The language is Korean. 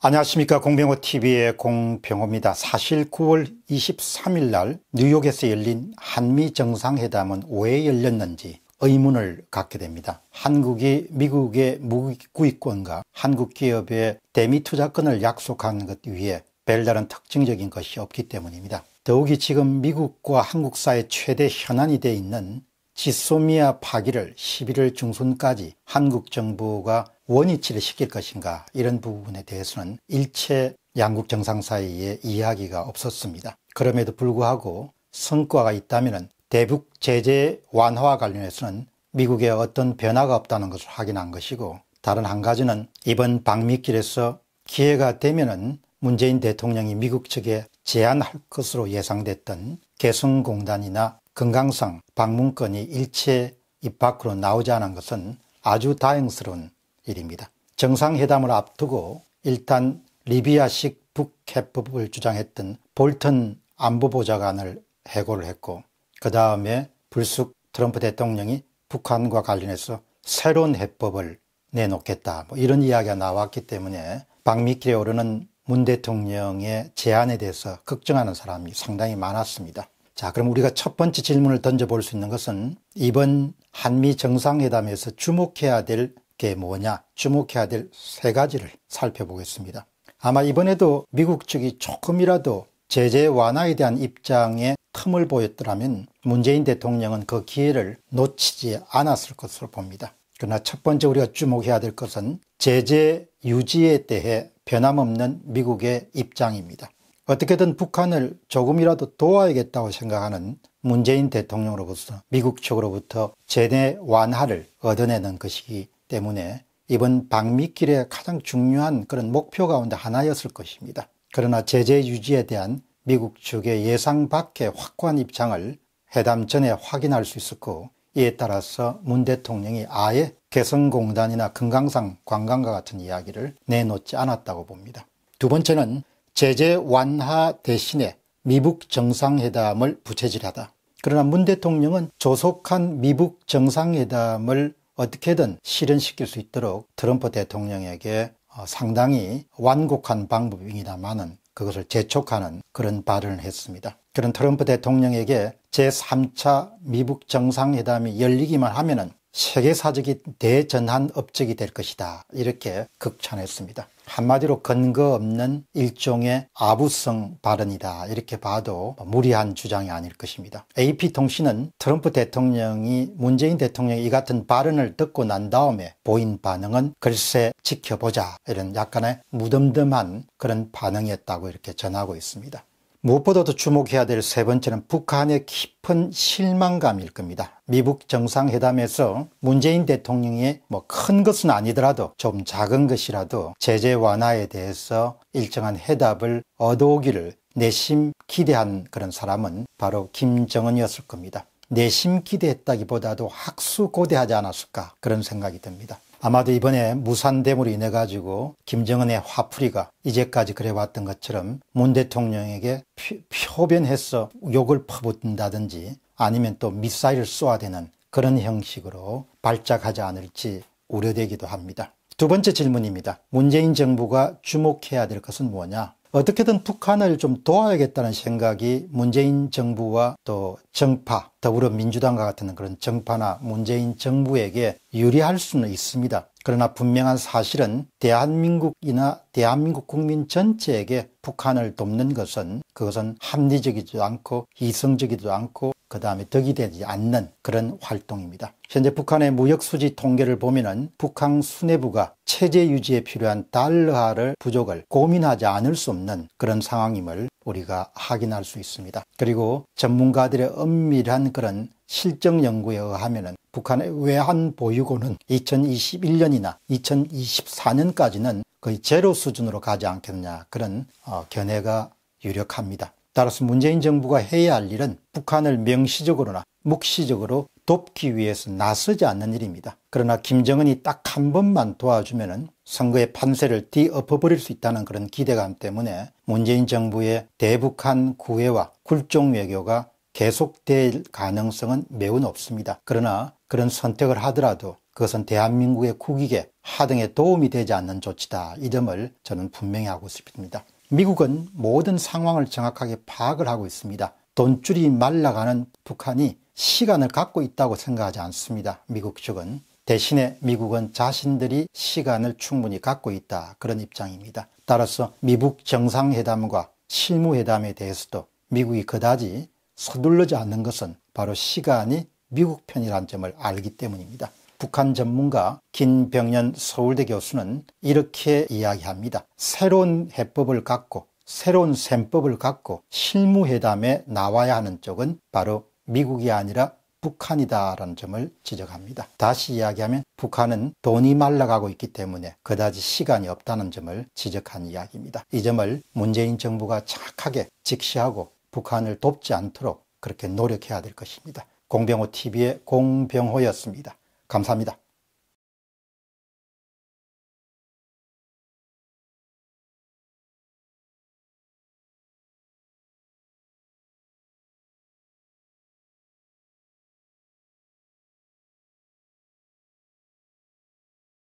안녕하십니까 공병호TV의 공병호입니다. 사실 9월 23일 날 뉴욕에서 열린 한미정상회담은 왜 열렸는지 의문을 갖게 됩니다. 한국이 미국의 무구입권과 기 한국 기업의 대미 투자권을 약속한 것 위에 별다른 특징적인 것이 없기 때문입니다. 더욱이 지금 미국과 한국 사의 최대 현안이 되어 있는 지소미아 파기를 11월 중순까지 한국 정부가 원위치를 시킬 것인가 이런 부분에 대해서는 일체 양국 정상 사이에 이야기가 없었습니다. 그럼에도 불구하고 성과가 있다면 대북 제재 완화와 관련해서는 미국에 어떤 변화가 없다는 것을 확인한 것이고 다른 한 가지는 이번 방미길에서 기회가 되면 문재인 대통령이 미국 측에 제안할 것으로 예상됐던 개성공단이나 건강상 방문권이 일체 입 밖으로 나오지 않은 것은 아주 다행스러운 일입니다. 정상회담을 앞두고 일단 리비아식 북해법을 주장했던 볼튼 안보보좌관을 해고를 했고 그 다음에 불쑥 트럼프 대통령이 북한과 관련해서 새로운 해법을 내놓겠다 뭐 이런 이야기가 나왔기 때문에 박미길에 오르는 문 대통령의 제안에 대해서 걱정하는 사람이 상당히 많았습니다. 자, 그럼 우리가 첫 번째 질문을 던져볼 수 있는 것은 이번 한미 정상회담에서 주목해야 될 게 뭐냐, 주목해야 될 세 가지를 살펴보겠습니다. 아마 이번에도 미국 측이 조금이라도 제재 완화에 대한 입장에 틈을 보였더라면 문재인 대통령은 그 기회를 놓치지 않았을 것으로 봅니다. 그러나 첫 번째 우리가 주목해야 될 것은 제재 유지에 대해 변함없는 미국의 입장입니다. 어떻게든 북한을 조금이라도 도와야겠다고 생각하는 문재인 대통령으로부터 미국 측으로부터 제대 완화를 얻어내는 것이기 때문에 이번 방미길의 가장 중요한 그런 목표 가운데 하나였을 것입니다. 그러나 제재 유지에 대한 미국 측의 예상 밖의 확고한 입장을 회담 전에 확인할 수 있었고 이에 따라서 문 대통령이 아예 개성공단이나 금강산 관광과 같은 이야기를 내놓지 않았다고 봅니다. 두 번째는 제재 완화 대신에 미북 정상회담을 부채질하다. 그러나 문 대통령은 조속한 미북 정상회담을 어떻게든 실현시킬 수 있도록 트럼프 대통령에게 어, 상당히 완곡한 방법입니다만은 그것을 재촉하는 그런 발언을 했습니다. 그런 트럼프 대통령에게 제3차 미북 정상회담이 열리기만 하면은 세계사적인 대전환 업적이 될 것이다. 이렇게 극찬했습니다. 한마디로 근거 없는 일종의 아부성 발언이다. 이렇게 봐도 무리한 주장이 아닐 것입니다. AP통신은 트럼프 대통령이 문재인 대통령이 이 같은 발언을 듣고 난 다음에 보인 반응은 글쎄 지켜보자. 이런 약간의 무덤덤한 그런 반응이었다고 이렇게 전하고 있습니다. 무엇보다도 주목해야 될 세 번째는 북한의 깊은 실망감일 겁니다. 미북 정상회담에서 문재인 대통령이 뭐 큰 것은 아니더라도 좀 작은 것이라도 제재 완화에 대해서 일정한 해답을 얻어오기를 내심 기대한 그런 사람은 바로 김정은이었을 겁니다. 내심 기대했다기보다도 학수 고대하지 않았을까 그런 생각이 듭니다. 아마도 이번에 무산됨으로 인해 가지고 김정은의 화풀이가 이제까지 그래왔던 것처럼 문 대통령에게 표변해서 욕을 퍼붓는다든지 아니면 또 미사일을 쏘아대는 그런 형식으로 발작하지 않을지 우려되기도 합니다. 두 번째 질문입니다. 문재인 정부가 주목해야 될 것은 뭐냐? 어떻게든 북한을 좀 도와야겠다는 생각이 문재인 정부와 또 정파, 더불어민주당과 같은 그런 정파나 문재인 정부에게 유리할 수는 있습니다. 그러나 분명한 사실은 대한민국이나 대한민국 국민 전체에게 북한을 돕는 것은 그것은 합리적이지도 않고 이성적이지도 않고 그 다음에 득이 되지 않는 그런 활동입니다. 현재 북한의 무역 수지 통계를 보면은 북한 수뇌부가 체제 유지에 필요한 달러화를 부족을 고민하지 않을 수 없는 그런 상황임을 우리가 확인할 수 있습니다. 그리고 전문가들의 엄밀한 그런 실정 연구에 의하면은 북한의 외환 보유고는 2021년이나 2024년까지는 거의 제로 수준으로 가지 않겠냐 느 그런 어, 견해가 유력합니다. 따라서 문재인 정부가 해야 할 일은 북한을 명시적으로나 묵시적으로 돕기 위해서 나서지 않는 일입니다. 그러나 김정은이 딱 한 번만 도와주면 선거의 판세를 뒤엎어버릴 수 있다는 그런 기대감 때문에 문재인 정부의 대북한 구애와 굴종 외교가 계속될 가능성은 매우 높습니다. 그러나 그런 선택을 하더라도 그것은 대한민국의 국익에 하등에 도움이 되지 않는 조치다. 이 점을 저는 분명히 하고 싶습니다. 미국은 모든 상황을 정확하게 파악을 하고 있습니다. 돈줄이 말라가는 북한이 시간을 갖고 있다고 생각하지 않습니다. 미국 측은. 대신에 미국은 자신들이 시간을 충분히 갖고 있다. 그런 입장입니다. 따라서 미국 정상회담과 실무회담에 대해서도 미국이 그다지 서둘러지 않는 것은 바로 시간이 미국 편이라는 점을 알기 때문입니다. 북한 전문가 김병년 서울대 교수는 이렇게 이야기합니다. 새로운 해법을 갖고 새로운 셈법을 갖고 실무회담에 나와야 하는 쪽은 바로 미국이 아니라 북한이다라는 점을 지적합니다. 다시 이야기하면 북한은 돈이 말라가고 있기 때문에 그다지 시간이 없다는 점을 지적한 이야기입니다. 이 점을 문재인 정부가 착하게 직시하고 북한을 돕지 않도록 그렇게 노력해야 될 것입니다. 공병호 TV의 공병호였습니다. 감사합니다.